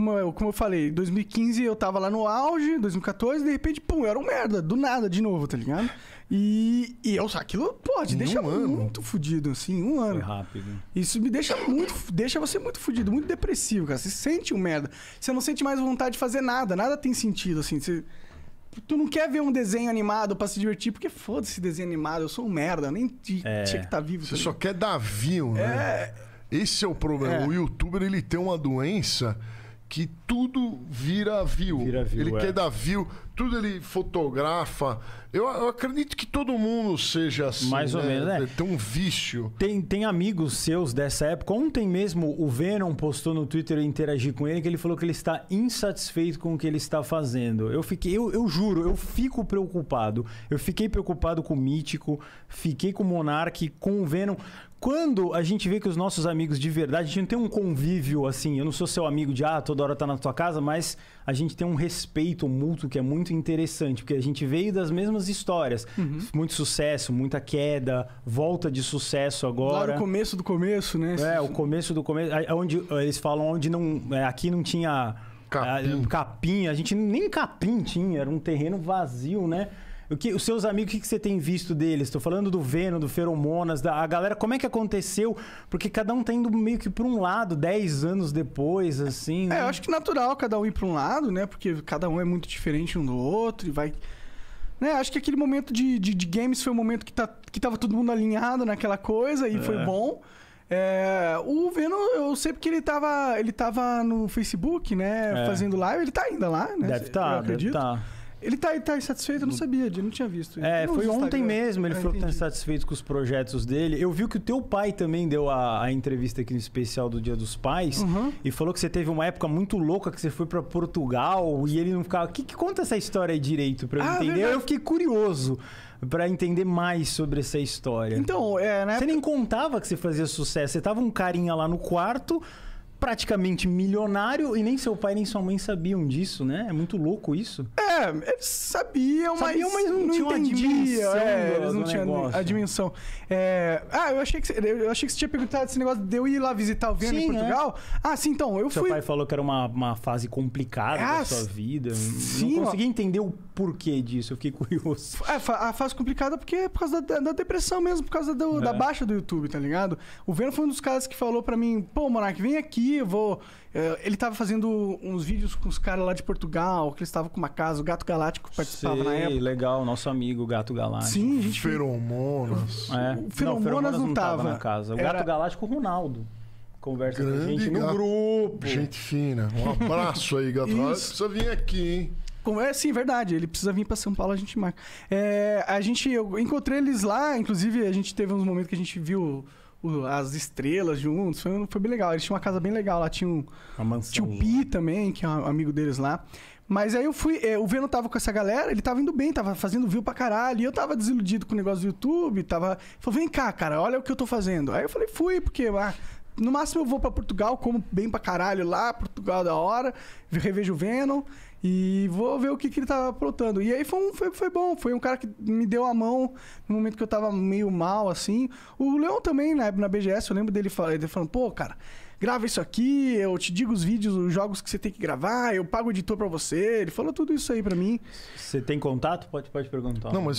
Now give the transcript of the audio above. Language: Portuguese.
como eu, como eu falei, 2015 eu tava lá no auge, 2014, de repente, pum, eu era um merda, do nada, de novo, tá ligado? E, e eu, aquilo, pô, te deixa um muito fudido, assim, um ano. Foi rápido. Isso me deixa muito, deixa você muito fudido, muito depressivo, cara. Você sente um merda. Você não sente mais vontade de fazer nada, nada tem sentido, assim. Você, tu não quer ver um desenho animado para se divertir, porque foda-se desenho animado, eu sou um merda, eu nem é. tinha que estar tá vivo. Você tá só quer dar view, né? É. Esse é o problema. É. O youtuber, ele tem uma doença que tudo vira view. Vira view ele é. quer dar view, tudo ele fotografa. Eu, eu, acredito que todo mundo seja assim. Mais ou né? menos, né? Tem um vício. Tem, tem amigos seus dessa época. Ontem mesmo o Venom postou no Twitter e interagi com ele que ele falou que ele está insatisfeito com o que ele está fazendo. Eu fiquei, eu, eu juro, eu fico preocupado. Eu fiquei preocupado com o Mítico, fiquei com o Monark, com o Venom quando a gente vê que os nossos amigos de verdade, a gente não tem um convívio assim, eu não sou seu amigo de ah, toda hora tá na tua casa, mas a gente tem um respeito mútuo que é muito muito interessante, porque a gente veio das mesmas histórias. Uhum. Muito sucesso, muita queda, volta de sucesso agora. o começo do começo, né? É, o começo do começo. Onde eles falam onde não. É, aqui não tinha. Capim. capim, a gente nem capim tinha, era um terreno vazio, né? O que, os seus amigos, o que, que você tem visto deles? Estou falando do Venom, do Feromonas, da a galera. Como é que aconteceu? Porque cada um tá indo meio que para um lado, 10 anos depois, assim. É, né? É, eu acho que natural cada um ir para um lado, né? Porque cada um é muito diferente um do outro e vai. Né? Acho que aquele momento de, de, de games foi o um momento que, tá, que tava todo mundo alinhado naquela coisa e é. foi bom. É, o Venom, eu sei porque ele tava, ele tava no Facebook, né? É. Fazendo live. Ele tá ainda lá, né? Deve tá, estar, acredito. Deve tá. Ele tá, tá insatisfeito? Eu não sabia, eu não tinha visto. É, não foi ontem mesmo, ele ah, falou entendi. que tá insatisfeito com os projetos dele. Eu vi que o teu pai também deu a, a entrevista aqui no especial do Dia dos Pais uhum. e falou que você teve uma época muito louca que você foi para Portugal e ele não ficava... Que, que conta essa história aí direito para eu ah, entender? Verdade. Eu fiquei curioso para entender mais sobre essa história. Então, é, né? Você nem contava que você fazia sucesso. Você tava um carinha lá no quarto praticamente milionário e nem seu pai nem sua mãe sabiam disso, né? É muito louco isso. É, eles sabiam, sabiam mas, mas não, não tinham entendia. É, eles não tinham a dimensão. É, ah, eu achei, que, eu achei que você tinha perguntado esse negócio de eu ir lá visitar o Viana sim, em Portugal. É. Ah, sim, então, eu Seu fui... Seu pai falou que era uma, uma fase complicada ah, da sua vida. Sim, não consegui ó. entender o porquê disso, eu fiquei curioso. É, a fase complicada é porque é por causa da, da depressão mesmo, por causa do, é. da baixa do YouTube, tá ligado? O Viana foi um dos caras que falou pra mim, pô, Monark, vem aqui, eu vou... Eh, ele tava fazendo uns vídeos com os caras lá de Portugal, que eles estavam com uma casa o Gato Galáctico participava Sei, na época. legal, nosso amigo Gato Galáctico. Sim, gente. Feromonas. É. O Feromonas não, Feromonas não, não tava. na casa. O Era... Gato Galáctico, Ronaldo conversa Grande com a gente gato, no grupo. Gente fina. Um abraço aí, gato. precisa vir aqui, hein? É, sim, verdade. Ele precisa vir para São Paulo, a gente marca. É, a gente, eu encontrei eles lá, inclusive a gente teve uns momentos que a gente viu as estrelas juntos. Foi, foi bem legal. Eles tinham uma casa bem legal lá. Tinha um tio Pi também, que é um amigo deles lá. Mas aí eu fui. É, o Venom tava com essa galera, ele tava indo bem, tava fazendo view pra caralho. E eu tava desiludido com o negócio do YouTube, tava. Falei, vem cá, cara, olha o que eu tô fazendo. Aí eu falei, fui, porque ah, no máximo eu vou para Portugal, como bem pra caralho lá, Portugal da hora, revejo o Venom e vou ver o que, que ele tava tá aprontando. E aí foi, um, foi, foi bom, foi um cara que me deu a mão no momento que eu tava meio mal, assim. O Leon também, na, na BGS, eu lembro dele falando, dele falando, pô, cara, grava isso aqui, eu te digo os vídeos, os jogos que você tem que gravar, eu pago o editor para você. Ele falou tudo isso aí para mim. Você tem contato? Pode, pode perguntar. Não, mas eu...